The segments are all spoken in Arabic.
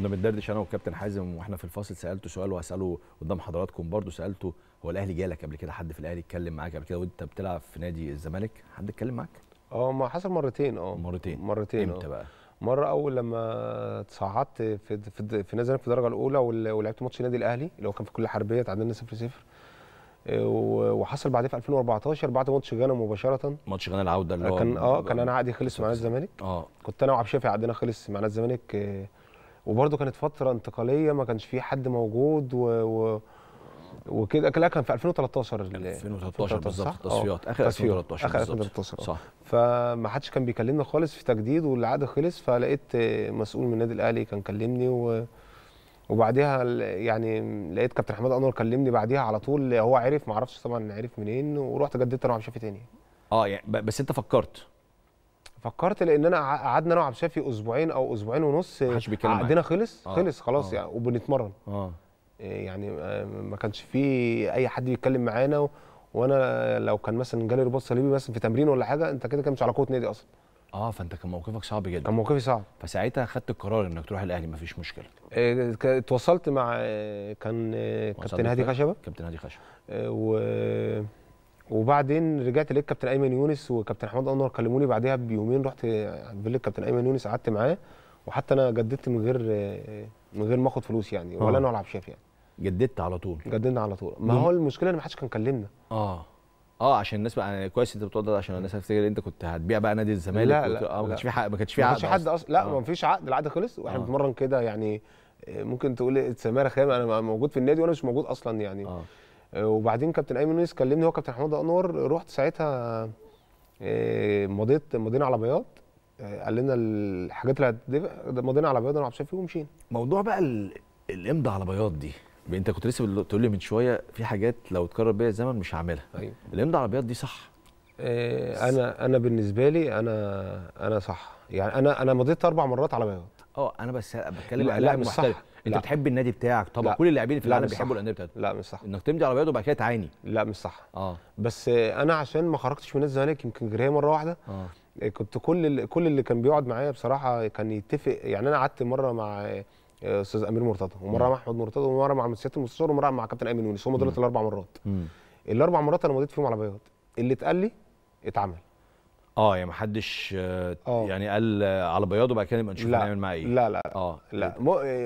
كنا بندردش انا والكابتن حازم واحنا في الفاصل سالته سؤال وهساله قدام حضراتكم برضو سالته هو الاهلي جالك قبل كده حد في الاهلي اتكلم معاك قبل كده وانت بتلعب في نادي الزمالك حد اتكلم معاك؟ اه ما حصل مرتين اه مرتين مرتين امتى اه. بقى؟ مره اول لما تصعدت في في, في نادي في الدرجه الاولى ولعبت ماتش النادي الاهلي اللي هو كان في كل حربيه تعادلنا 0 0 آه، وحصل بعديه في 2014 بعد ماتش غانا مباشره ماتش غانا العوده اللي هو كان اه كان انا عقدي خلص مع نادي الزمالك اه كنت انا وعبد الشافي عقدنا خلص مع نادي الزمالك آه، وبرده كانت فتره انتقاليه ما كانش في حد موجود و... و... وكده كان في 2013 2013 بالظبط تصفيات آه، اخر 2013 اخر 2013 صح فما حدش كان بيكلمنا خالص في تجديد والعقد خلص فلقيت مسؤول من النادي الاهلي كان كلمني و... وبعديها يعني لقيت كابتن حماد انور كلمني بعديها على طول هو عرف ما اعرفش طبعا عرف منين ورحت جددت انا مع شافي تاني اه يعني بس انت فكرت فكرت لان انا قعدنا انا وعبد الشافي اسبوعين او اسبوعين ونص محدش بيتكلم عقدنا خلص آه. خلص خلاص آه. يعني وبنتمرن آه. آه، يعني آه، ما كانش في اي حد بيتكلم معانا و... وانا لو كان مثلا جالي رباط صليبي مثلا في تمرين ولا حاجه انت كده كان مش على قوه نادي اصلا اه فانت كان موقفك صعب جدا كان موقفي صعب فساعتها خدت القرار انك تروح الاهلي ما فيش مشكله آه، اتواصلت مع كان كابتن هادي خشبه كابتن هادي خشبه و وبعدين رجعت لقيت كابتن ايمن يونس وكابتن حماد انور كلموني بعدها بيومين رحت فيلا كابتن ايمن يونس قعدت معاه وحتى انا جددت من غير من غير ما اخد فلوس يعني ولا آه. انا العب شاف يعني جددت على طول جددنا على طول ما هو المشكله ان ما حدش كان كلمنا اه اه عشان الناس بقى يعني كويس انت بتقعد عشان الناس هتفتكر انت كنت هتبيع بقى نادي الزمالك لا لا, آه ما كانش في ما كانش في عقد ما كانش حد اصلا لا آه. ما فيش عقد العقد خلص واحنا آه. بنتمرن كده يعني ممكن تقول سميره خام إيه، انا موجود في النادي وانا مش موجود اصلا يعني آه. آه، وبعدين كابتن ايمن نونيز كلمني هو كابتن حمود انور رحت ساعتها آه، مضيت مضينا على بياض آه، قال لنا الحاجات اللي مضينا على بياض انا وعبد الشافي ومشينا موضوع بقى الامضى على بياض دي انت كنت لسه بتقول لي من شويه في حاجات لو اتكرر بيا الزمن مش هعملها ايوه الامضى على بياض دي صح انا انا بالنسبه لي انا انا صح يعني انا انا مضيت اربع مرات على بياض اه انا بس بتكلم على لاعب مختلف انت بتحب النادي بتاعك طبعا كل اللاعبين في العالم بيحبوا الانديه بتاعتهم لا مش صح انك تمضي على بياض وبعد كده تعاني لا مش صح اه بس انا عشان ما خرجتش من الزمالك يمكن غير هي مره واحده آه. كنت كل كل اللي كان بيقعد معايا بصراحه كان يتفق يعني انا قعدت مره مع آه، استاذ امير مرتضى ومره مع احمد مرتضى ومره مع سياده المستشار ومره مع كابتن ايمن يونس هم دول الاربع مرات الاربع مرات انا مضيت فيهم على بياض اللي اتقال لي اتعمل اه يعني ما آه،, آه يعني قال على بياضه وبعد كده نبقى نشوف هنعمل معاه ايه لا لا اه لا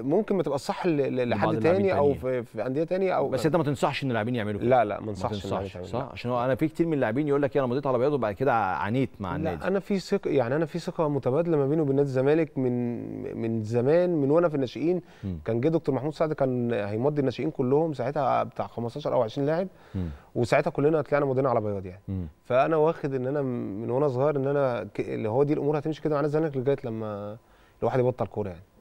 ممكن ما تبقى الصح لحد تاني او في, في انديه تانية او بس انت ما تنصحش ان اللاعبين يعملوا كده لا لا ما انصحش ما تنصحش صح عشان هو انا في كتير من اللاعبين يقول لك انا مضيت على بياضه بعد كده عانيت مع النادي لا انا في ثقه يعني انا في ثقه متبادله ما بيني وبين نادي الزمالك من من زمان من وانا في الناشئين كان جه دكتور محمود سعد كان هيمضي الناشئين كلهم ساعتها بتاع 15 او 20 لاعب وساعتها كلنا طلعنا مودينا على بياض يعني مم. فانا واخد ان انا من وانا صغير ان انا اللي هو دي الامور هتمشي كده مع الزمالك لغايه لما الواحد يبطل كوره يعني